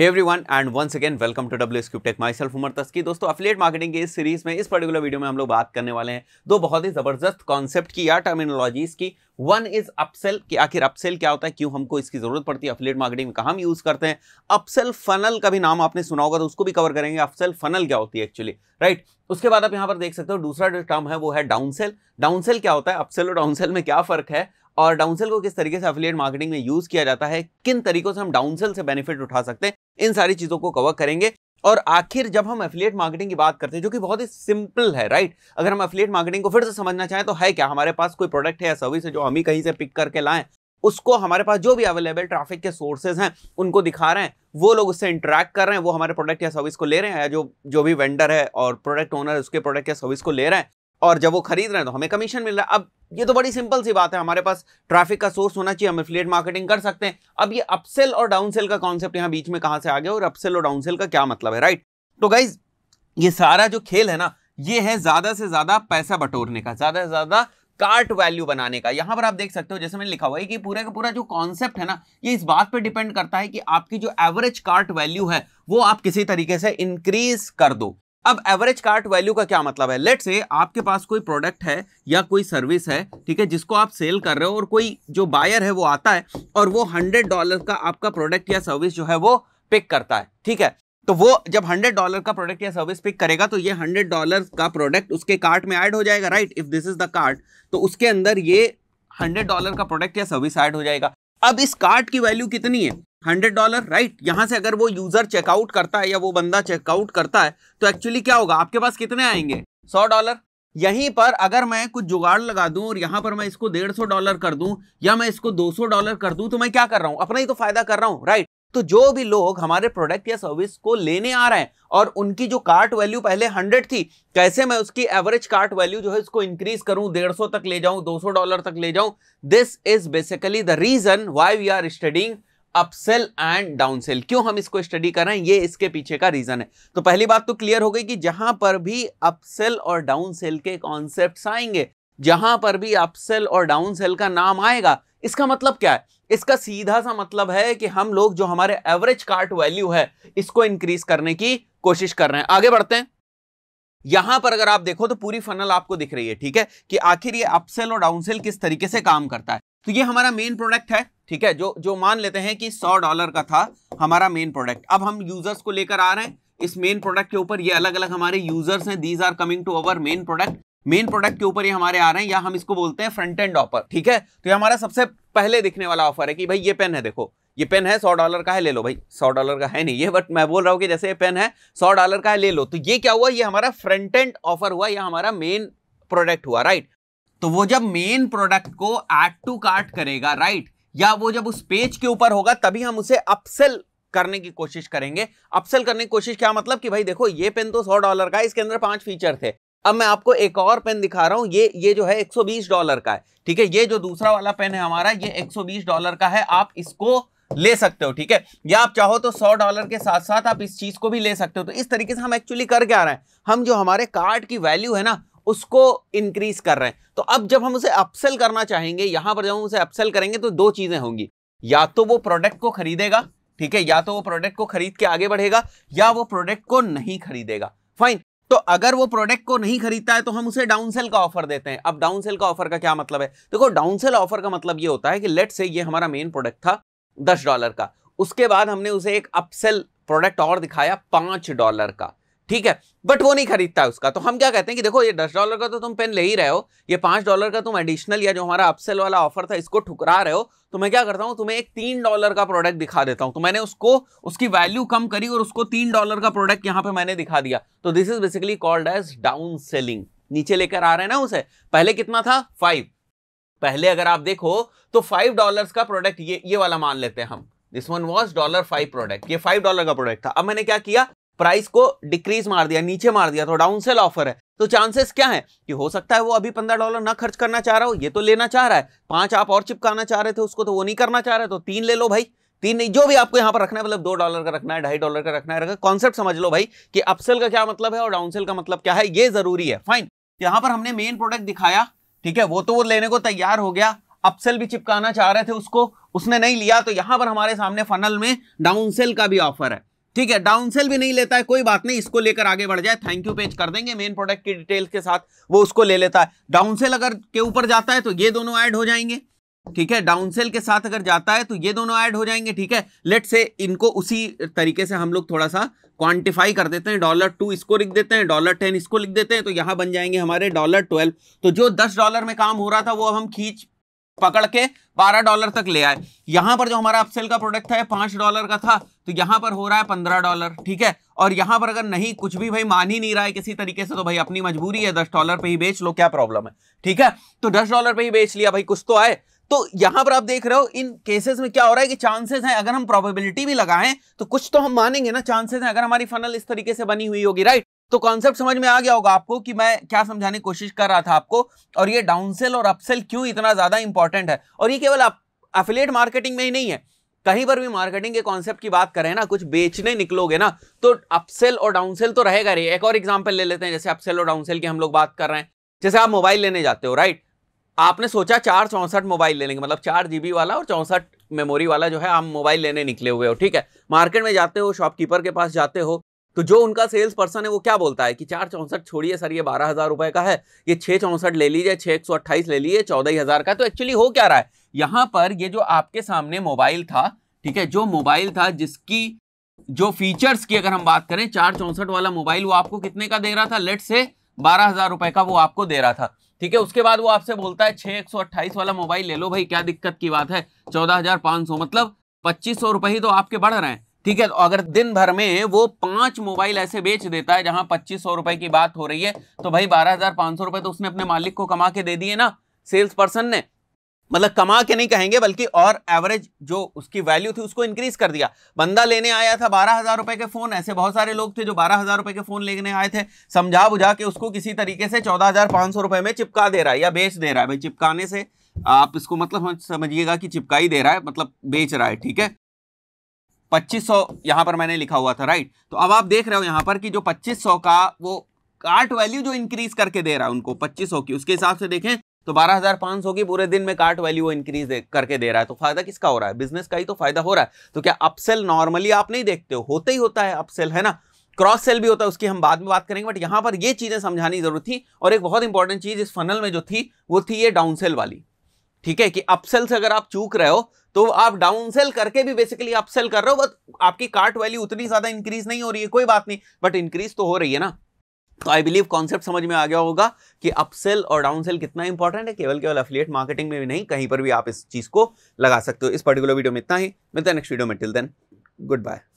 hey everyone and once again welcome to WsCube tech myself Umar Taski दोस्तों affiliate marketing की इस series में इस पर्टिकुलर वीडियो में हम लोग बात करने वाले हैं दो बहुत ही जबरदस्त कॉन्सेप्ट की या टर्मिनोलॉजीज की वन इज अपसेल कि आखिर अपसेल क्या होता है क्यों हमको इसकी जरूरत पड़ती है अफिलेट मार्केटिंग में कहा हम यूज़ करते हैं अपसेल फनल का भी नाम आपने सुना होगा तो उसको भी कवर करेंगे अपसेल फनल क्या होती है एक्चुअली राइट उसके बाद आप यहाँ पर देख सकते हो दूसरा जो टर्म है वो है डाउनसेल डाउनसेल क्या होता है अपसेल और डाउनसेल में क्या फ़र्क है और डाउनसेल को किस तरीके से अफिलियट मार्केटिंग में यूज किया जाता है किन तरीकों से हम डाउनसेल से बेनिफिट उठा सकते हैं इन सारी चीजों को कवर करेंगे और आखिर जब हम एफिलेट मार्केटिंग की बात करते हैं जो कि बहुत ही सिंपल है राइट अगर हम एफिलेट मार्केटिंग को फिर से समझना चाहें तो है क्या हमारे पास कोई प्रोडक्ट है या सर्विस है जो हम ही कहीं से पिक करके लाएं उसको हमारे पास जो भी अवेलेबल ट्रैफिक के सोर्सेज हैं उनको दिखा रहे हैं वो लोग उससे इंटरेक्ट कर रहे हैं वो हमारे प्रोडक्ट या सर्विस को ले रहे हैं या जो जो भी वेंडर है और प्रोडक्ट ओनर है उसके प्रोडक्ट या सर्विस को ले रहे हैं और जब वो खरीद रहे हैं तो हमें कमीशन मिल रहा है अब ये तो बड़ी सिंपल सी बात है हमारे पास ट्रैफिक का सोर्स होना चाहिए हम फ्लेट मार्केटिंग कर सकते हैं अब ये अपसेल और डाउनसेल का कॉन्सेप्ट यहाँ बीच में कहाँ से आ गया और अपसेल और डाउनसेल का क्या मतलब है राइट तो गाइज ये सारा जो खेल है ना ये है ज्यादा से ज्यादा पैसा बटोरने का ज्यादा से ज्यादा कार्ट वैल्यू बनाने का यहाँ पर आप देख सकते हो जैसे मैंने लिखा हुआ है कि पूरे का पूरा जो कॉन्सेप्ट है ना ये इस बात पे डिपेंड करता है कि आपकी जो एवरेज कार्ट वैल्यू है वो आप किसी तरीके से इंक्रीज कर दो अब एवरेज कार्ट वैल्यू का क्या मतलब है लेट से आपके पास कोई प्रोडक्ट है या कोई सर्विस है ठीक है जिसको आप सेल कर रहे हो और कोई जो बायर है वो आता है और वो हंड्रेड डॉलर का आपका प्रोडक्ट या सर्विस जो है वो पिक करता है ठीक है तो वो जब हंड्रेड डॉलर का प्रोडक्ट या सर्विस पिक करेगा तो ये हंड्रेड डॉलर का प्रोडक्ट उसके कार्ट में ऐड हो जाएगा right if this is the cart तो उसके अंदर ये हंड्रेड डॉलर का प्रोडक्ट या सर्विस ऐड हो जाएगा अब इस कार्ड की वैल्यू कितनी है हंड्रेड डॉलर राइट यहां से अगर वो यूजर चेकआउट करता है या वो बंदा चेकआउट करता है तो एक्चुअली क्या होगा आपके पास कितने आएंगे सौ डॉलर यहीं पर अगर मैं कुछ जुगाड़ लगा दूं और यहां पर मैं इसको डेढ़ सौ डॉलर कर दूं या मैं इसको दो सौ डॉलर कर दूं तो मैं क्या कर रहा हूं अपना ही तो फायदा कर रहा हूं राइट तो जो भी लोग हमारे प्रोडक्ट या सर्विस को लेने आ रहे हैं और उनकी जो कार्ट वैल्यू पहले हंड्रेड थी कैसे मैं उसकी एवरेज कार्ट वैल्यू जो है इसको इंक्रीज करूं डेढ़ सौ तक ले जाऊं दो सौ डॉलर तक ले जाऊं this is basically the reason why we are studying upsell and downsell क्यों हम इसको स्टडी कर रहे हैं ये इसके पीछे का रीजन है तो पहली बात तो क्लियर हो गई कि जहां पर भी अपसेल और डाउनसेल के कॉन्सेप्ट आएंगे जहां पर भी अपसेल और डाउन सेल का नाम आएगा इसका मतलब क्या है इसका सीधा सा मतलब है कि हम लोग जो हमारे एवरेज कार्ट वैल्यू है इसको इंक्रीज करने की कोशिश कर रहे हैं आगे बढ़ते हैं यहां पर अगर आप देखो तो पूरी फनल आपको दिख रही है ठीक है कि आखिर ये अपसेल और डाउनसेल किस तरीके से काम करता है तो ये हमारा मेन प्रोडक्ट है ठीक है जो जो मान लेते हैं कि सौ डॉलर का था हमारा मेन प्रोडक्ट अब हम यूजर्स को लेकर आ रहे हैं इस मेन प्रोडक्ट के ऊपर ये अलग अलग हमारे यूजर्स हैं these are coming to our main product main product के ऊपर ही हमारे आ रहे हैं या हम इसको बोलते हैं फ्रंट एंड ऑफर ठीक है तो ये हमारा सबसे पहले दिखने वाला ऑफर है कि भाई ये पेन है देखो ये पेन है सौ डॉलर का है ले लो भाई सौ डॉलर का है नहीं ये बट मैं बोल रहा हूँ कि जैसे ये पेन है सौ डॉलर का है ले लो तो ये क्या हुआ ये हमारा फ्रंट एंड ऑफर हुआ यह हमारा मेन प्रोडक्ट हुआ राइट तो वो जब मेन प्रोडक्ट को एड टू कार्ट करेगा राइट या वो जब उस पेज के ऊपर होगा तभी हम उसे अपसेल करने की कोशिश करेंगे अपसेल करने की कोशिश क्या मतलब कि भाई देखो ये पेन तो सौ डॉलर का है इसके अंदर पांच फीचर थे अब मैं आपको एक और पेन दिखा रहा हूं ये ये जो है 120 डॉलर का है ठीक है ये जो दूसरा वाला पेन है हमारा ये 120 डॉलर का है आप इसको ले सकते हो ठीक है या आप चाहो तो 100 डॉलर के साथ साथ आप इस चीज़ को भी ले सकते हो तो इस तरीके से हम एक्चुअली कर क्या रहे हैं हम जो हमारे कार्ड की वैल्यू है ना उसको इंक्रीज कर रहे हैं तो अब जब हम उसे अपसेल करना चाहेंगे यहां पर जब हम उसे अपसेल करेंगे तो दो चीज़ें होंगी या तो वो प्रोडक्ट को खरीदेगा ठीक है या तो वो प्रोडक्ट को खरीद के आगे बढ़ेगा या वो प्रोडक्ट को नहीं खरीदेगा फाइन तो अगर वो प्रोडक्ट को नहीं खरीदता है तो हम उसे डाउनसेल का ऑफर देते हैं अब डाउन सेल का ऑफर का क्या मतलब है देखो डाउनसेल ऑफर का मतलब ये होता है कि लेट से ये हमारा मेन प्रोडक्ट था दस डॉलर का उसके बाद हमने उसे एक अपसेल प्रोडक्ट और दिखाया पांच डॉलर का ठीक है बट वो नहीं खरीदता उसका तो हम क्या कहते हैं कि देखो ये दस डॉलर का तो तुम पेन ले ही रहे हो ये पांच डॉलर का तुम एडिशनल या जो हमारा अपसेल वाला ऑफर था इसको ठुकरा रहे हो तो मैं क्या करता हूँ तुम्हें एक तीन डॉलर का प्रोडक्ट दिखा देता हूँ तो मैंने उसको उसकी वैल्यू कम करी और उसको तीन डॉलर का प्रोडक्ट यहाँ पे मैंने दिखा दिया तो this is basically called as down selling नीचे लेकर आ रहे हैं ना उसे पहले कितना था फाइव पहले अगर आप देखो तो फाइव डॉलर का प्रोडक्ट ये ये वाला मान लेते हैं हम this one was dollar five product ये फाइव डॉलर का प्रोडक्ट था अब मैंने क्या किया प्राइस को डिक्रीज मार दिया नीचे मार दिया तो डाउन सेल ऑफर है तो चांसेस क्या है कि हो सकता है वो अभी पंद्रह डॉलर ना खर्च करना चाह रहा हो ये तो लेना चाह रहा है पांच आप और चिपकाना चाह रहे थे उसको तो वो नहीं करना चाह रहे तो तीन ले लो भाई तीन नहीं जो भी आपको यहाँ पर रखना है मतलब दो डॉलर का रखना है ढाई डॉलर का रखना है कॉन्सेप्ट समझ लो भाई कि अपसेल का क्या मतलब है और डाउनसेल का मतलब क्या है ये जरूरी है फाइन यहाँ पर हमने मेन प्रोडक्ट दिखाया ठीक है वो तो वो लेने को तैयार हो गया अपसेल भी चिपकाना चाह रहे थे उसको उसने नहीं लिया तो यहाँ पर हमारे सामने फनल में डाउनसेल का भी ऑफर है ठीक है डाउन सेल भी नहीं लेता है कोई बात नहीं इसको लेकर आगे बढ़ जाए थैंक यू पेज कर देंगे मेन प्रोडक्ट की डिटेल्स के साथ वो उसको ले लेता है डाउन सेल अगर के ऊपर जाता है तो ये दोनों ऐड हो जाएंगे ठीक है डाउन सेल के साथ अगर जाता है तो ये दोनों ऐड हो जाएंगे ठीक है लेट से इनको उसी तरीके से हम लोग थोड़ा सा क्वांटिफाई कर देते हैं डॉलर टू इसको लिख देते हैं डॉलर टेन इसको लिख देते हैं तो यहां बन जाएंगे हमारे डॉलर ट्वेल्व तो जो दस डॉलर में काम हो रहा था वो अब हम खींच पकड़ के बारह डॉलर तक ले आए यहां पर जो हमारा अपसेल का प्रोडक्ट था पांच डॉलर का था तो यहां पर हो रहा है पंद्रह डॉलर ठीक है और यहां पर अगर नहीं कुछ भी भाई मान ही नहीं रहा है किसी तरीके से तो भाई अपनी मजबूरी है दस डॉलर पे ही बेच लो क्या प्रॉब्लम है ठीक है तो दस डॉलर पे ही बेच लिया भाई कुछ तो आए तो यहां पर आप देख रहे हो इन केसेस में क्या हो रहा है कि चांसेस हैं अगर हम प्रोबेबिलिटी भी लगाएं तो कुछ तो हम मानेंगे ना चांसेस हैं अगर हमारी फनल इस तरीके से बनी हुई होगी राइट तो कॉन्सेप्ट समझ में आ गया होगा आपको कि मैं क्या समझाने की कोशिश कर रहा था आपको और ये डाउनसेल और अपसेल क्यों इतना ज़्यादा इंपॉर्टेंट है और ये केवल अफिलेट मार्केटिंग में ही नहीं है कहीं पर भी मार्केटिंग के कॉन्सेप्ट की बात करें ना कुछ बेचने निकलोगे ना तो अपसेल और डाउनसेल तो रहेगा रही एक और एग्जाम्पल ले लेते हैं जैसे अपसेल और डाउनसेल की हम लोग बात कर रहे हैं जैसे आप मोबाइल लेने जाते हो राइट आपने सोचा चार चौंसठ मोबाइल ले लेंगे मतलब चार जीबी वाला और चौंसठ मेमोरी वाला जो है आप मोबाइल लेने निकले हुए हो ठीक है मार्केट में जाते हो शॉपकीपर के पास जाते हो तो जो उनका सेल्स पर्सन है वो क्या बोलता है कि चार चौंसठ छोड़िए सर ये बारह हज़ार रुपए का है ये छह चौंसठ ले लीजिए छह एक सौ अट्ठाईस ले लीजिए चौदह ही हज़ार का तो एक्चुअली हो क्या रहा है यहाँ पर ये जो आपके सामने मोबाइल था ठीक है जो मोबाइल था जिसकी जो फीचर्स की अगर हम बात करें चार चौंसठ वाला मोबाइल वो आपको कितने का दे रहा था लेट से बारह हज़ार रुपए का वो आपको दे रहा था ठीक है उसके बाद वो आपसे बोलता है छह एक सौ अट्ठाईस वाला मोबाइल ले लो भाई क्या दिक्कत की बात है चौदह हज़ार पांच सौ मतलब पच्चीस सौ रुपये ही तो आपके बढ़ रहे हैं ठीक है तो अगर दिन भर में वो पांच मोबाइल ऐसे बेच देता है जहां पच्चीस सौ रुपए की बात हो रही है तो भाई बारह हजार पांच सौ रुपए तो उसने अपने मालिक को कमा के दे दिए ना सेल्स पर्सन ने मतलब कमा के नहीं कहेंगे बल्कि और एवरेज जो उसकी वैल्यू थी उसको इंक्रीज कर दिया बंदा लेने आया था बारह हजार रुपए के फोन ऐसे बहुत सारे लोग थे जो बारह हजार रुपए के फोन लेने आए थे समझा बुझा के उसको किसी तरीके से चौदह हजार पांच सौ रुपए में चिपका दे रहा है या बेच दे रहा है भाई चिपकाने से आप इसको मतलब समझिएगा कि चिपका ही दे रहा है मतलब बेच रहा है ठीक है पच्चीस सौ यहाँ पर मैंने लिखा हुआ था राइट तो अब आप देख रहे हो यहाँ पर कि जो पच्चीस सौ का वो कार्ट वैल्यू जो इंक्रीज करके दे रहा है उनको पच्चीस सौ की उसके हिसाब से देखें तो बारह हजार पाँच सौ की पूरे दिन में कार्ट वैल्यू वो इंक्रीज करके दे रहा है तो फायदा किसका हो रहा है बिजनेस का ही तो फायदा हो रहा है तो क्या अपसेल नॉर्मली आप नहीं देखते हो होते ही होता है अपसेल है ना क्रॉस सेल भी होता है उसकी हम बाद में बात करेंगे बट यहाँ पर ये चीज़ें समझानी जरूर थी और एक बहुत इंपॉर्टेंट चीज़ इस फनल में जो थी वो थी ये डाउन सेल वाली ठीक है कि अपसेल से अगर आप चूक रहे हो तो आप डाउन सेल करके भी बेसिकली अपसेल कर रहे हो बट आपकी कार्ट वैल्यू उतनी ज्यादा इंक्रीज नहीं हो रही है कोई बात नहीं बट इंक्रीज तो हो रही है ना तो आई बिलीव कॉन्सेप्ट समझ में आ गया होगा कि अपसेल और डाउनसेल कितना इंपॉर्टेंट है केवल केवल अफिलियट मार्केटिंग में भी नहीं कहीं पर भी आप इस चीज को लगा सकते हो इस पर्टिकुलर वीडियो में इतना ही मिलता है नेक्स्ट वीडियो में टिल देन गुड बाय